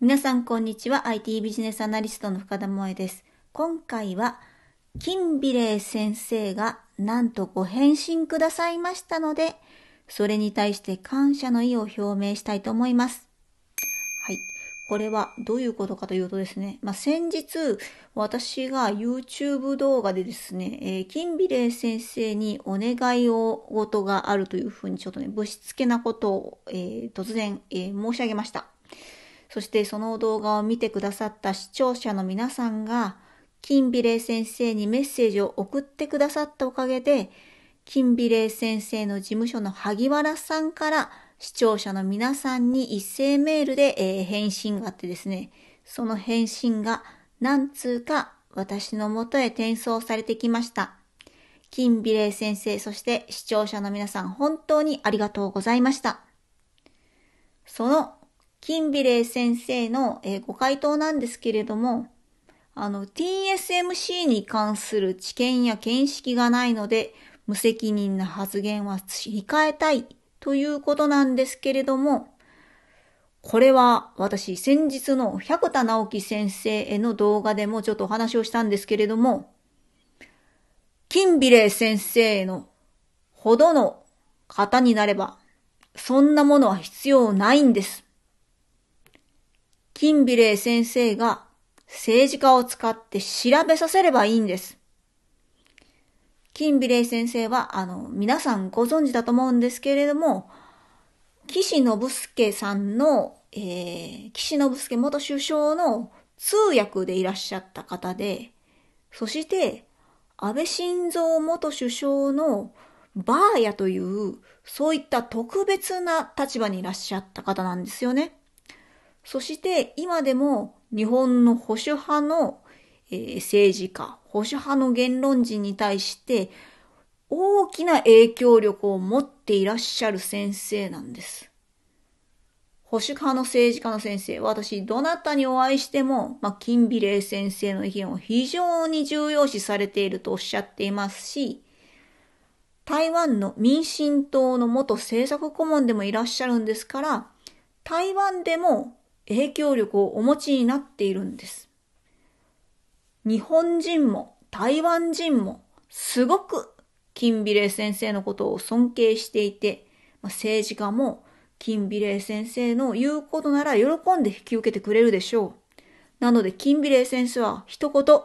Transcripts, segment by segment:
皆さんこんにちは IT ビジネスアナリストの深田萌です今回は金美玲先生がなんとご返信くださいましたのでそれに対して感謝の意を表明したいと思いますはいこれはどういうことかというとですね、まあ、先日私が YouTube 動画でですね、えー、金美玲先生にお願いを事があるというふうにちょっとね、ぶしつけなことを、えー、突然、えー、申し上げました。そしてその動画を見てくださった視聴者の皆さんが、金美玲先生にメッセージを送ってくださったおかげで、金美玲先生の事務所の萩原さんから視聴者の皆さんに一斉メールで、えー、返信があってですね、その返信が何通か私のもとへ転送されてきました。金美玲先生、そして視聴者の皆さん本当にありがとうございました。そのキンビレイ先生の、えご回答なんですけれども、あの、TSMC に関する知見や見識がないので、無責任な発言は控えたいということなんですけれども、これは私先日の百田直樹先生への動画でもちょっとお話をしたんですけれども、金ビレイ先生のほどの方になれば、そんなものは必要ないんです。金美霊先生が政治家を使って調べさせればいいんです。金美霊先生は、あの、皆さんご存知だと思うんですけれども、岸信介さんの、えー、岸信介元首相の通訳でいらっしゃった方で、そして、安倍晋三元首相のバーヤという、そういった特別な立場にいらっしゃった方なんですよね。そして今でも日本の保守派の、え政治家、保守派の言論人に対して大きな影響力を持っていらっしゃる先生なんです。保守派の政治家の先生、私、どなたにお会いしても、まあ、金美玲先生の意見を非常に重要視されているとおっしゃっていますし、台湾の民進党の元政策顧問でもいらっしゃるんですから、台湾でも影響力をお持ちになっているんです。日本人も台湾人もすごく金美玲先生のことを尊敬していて、政治家も金美玲先生の言うことなら喜んで引き受けてくれるでしょう。なので金美玲先生は一言、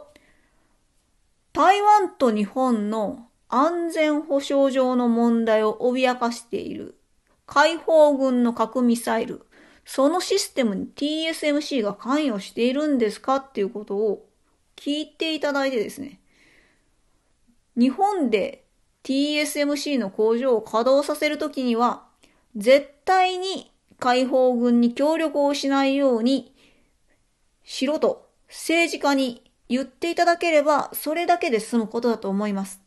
台湾と日本の安全保障上の問題を脅かしている解放軍の核ミサイル、そのシステムに TSMC が関与しているんですかっていうことを聞いていただいてですね、日本で TSMC の工場を稼働させるときには、絶対に解放軍に協力をしないようにしろと政治家に言っていただければ、それだけで済むことだと思います。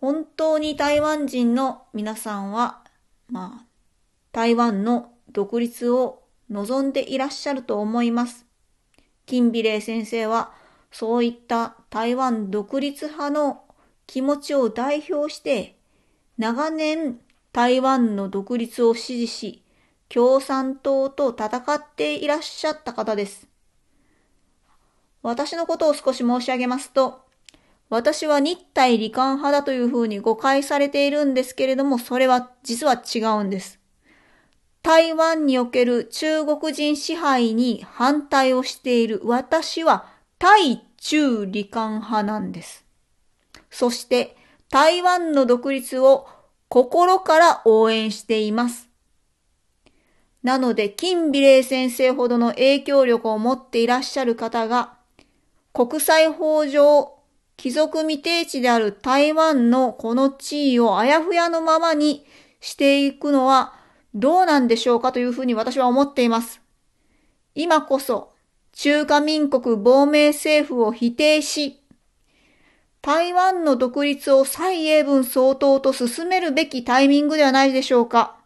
本当に台湾人の皆さんは、まあ、台湾の独立を望んでいらっしゃると思います。金美玲先生はそういった台湾独立派の気持ちを代表して長年台湾の独立を支持し共産党と戦っていらっしゃった方です。私のことを少し申し上げますと、私は日体罹患派だというふうに誤解されているんですけれども、それは実は違うんです。台湾における中国人支配に反対をしている私は対中罹患派なんです。そして台湾の独立を心から応援しています。なので、金美玲先生ほどの影響力を持っていらっしゃる方が、国際法上、貴族未定地である台湾のこの地位をあやふやのままにしていくのは、どうなんでしょうかというふうに私は思っています。今こそ中華民国亡命政府を否定し、台湾の独立を蔡英文総統と進めるべきタイミングではないでしょうか。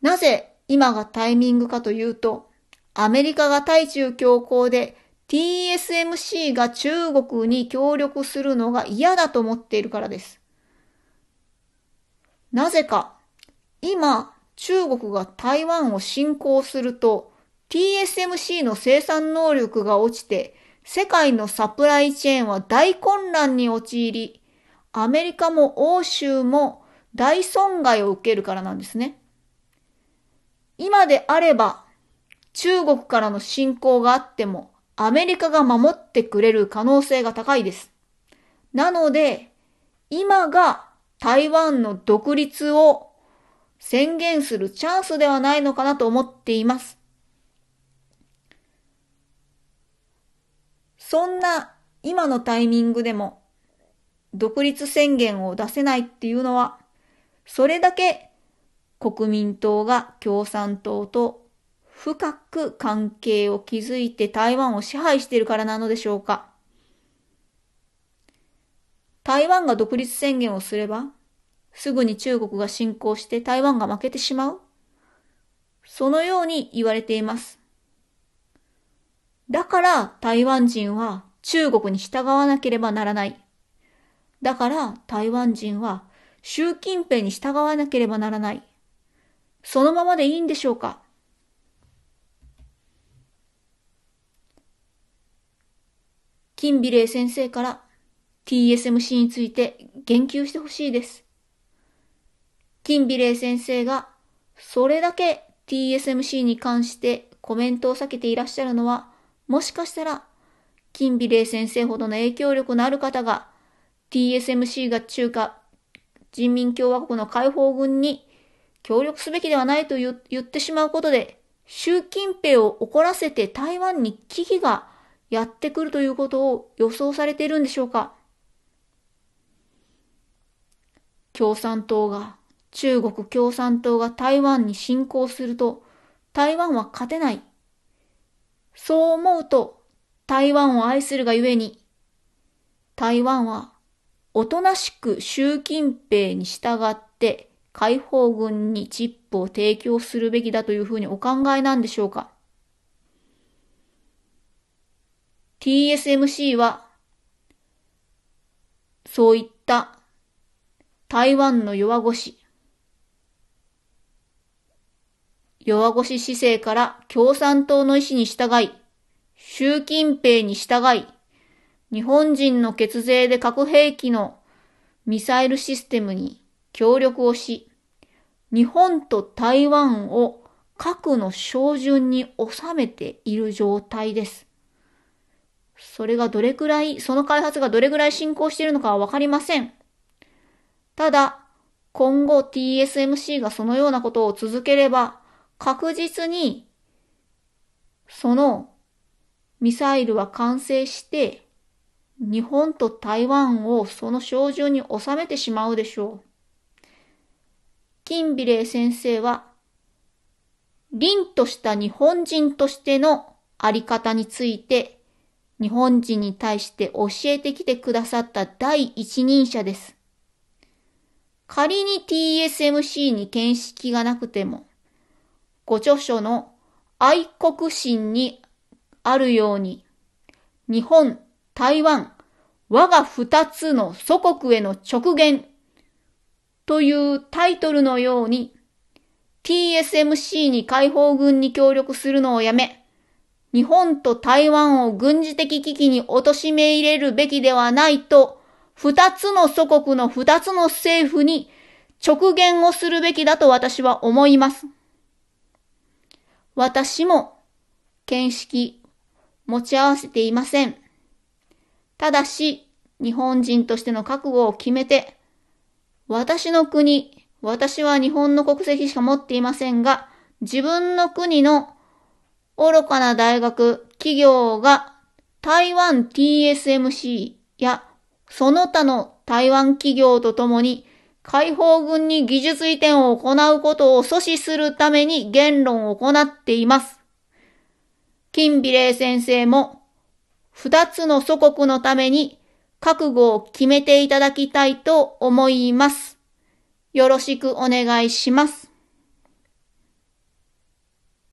なぜ今がタイミングかというと、アメリカが対中強硬で TSMC が中国に協力するのが嫌だと思っているからです。なぜか今、中国が台湾を侵攻すると、TSMC の生産能力が落ちて、世界のサプライチェーンは大混乱に陥り、アメリカも欧州も大損害を受けるからなんですね。今であれば、中国からの侵攻があっても、アメリカが守ってくれる可能性が高いです。なので、今が台湾の独立を宣言するチャンスではないのかなと思っています。そんな今のタイミングでも独立宣言を出せないっていうのは、それだけ国民党が共産党と深く関係を築いて台湾を支配しているからなのでしょうか。台湾が独立宣言をすれば、すぐに中国が侵攻して台湾が負けてしまうそのように言われています。だから台湾人は中国に従わなければならない。だから台湾人は習近平に従わなければならない。そのままでいいんでしょうか金美玲先生から TSMC について言及してほしいです。金美玲先生が、それだけ TSMC に関してコメントを避けていらっしゃるのは、もしかしたら、金美玲先生ほどの影響力のある方が、TSMC が中華人民共和国の解放軍に協力すべきではないと言ってしまうことで、習近平を怒らせて台湾に危機がやってくるということを予想されているんでしょうか共産党が中国共産党が台湾に侵攻すると台湾は勝てない。そう思うと台湾を愛するがゆえに、台湾はおとなしく習近平に従って解放軍にチップを提供するべきだというふうにお考えなんでしょうか ?TSMC はそういった台湾の弱腰、弱腰姿勢から共産党の意思に従い、習近平に従い、日本人の血税で核兵器のミサイルシステムに協力をし、日本と台湾を核の照準に収めている状態です。それがどれくらい、その開発がどれくらい進行しているのかはわかりません。ただ、今後 TSMC がそのようなことを続ければ、確実にそのミサイルは完成して日本と台湾をその照準に収めてしまうでしょう。金美例先生は凛とした日本人としてのあり方について日本人に対して教えてきてくださった第一人者です。仮に TSMC に見識がなくても、ご著書の愛国心にあるように、日本、台湾、我が二つの祖国への直言というタイトルのように、TSMC に解放軍に協力するのをやめ、日本と台湾を軍事的危機に貶め入れるべきではないと、二つの祖国の二つの政府に直言をするべきだと私は思います。私も見識持ち合わせていません。ただし、日本人としての覚悟を決めて、私の国、私は日本の国籍しか持っていませんが、自分の国の愚かな大学、企業が台湾 TSMC やその他の台湾企業とともに解放軍に技術移転を行うことを阻止するために言論を行っています。金美玲先生も、二つの祖国のために覚悟を決めていただきたいと思います。よろしくお願いします。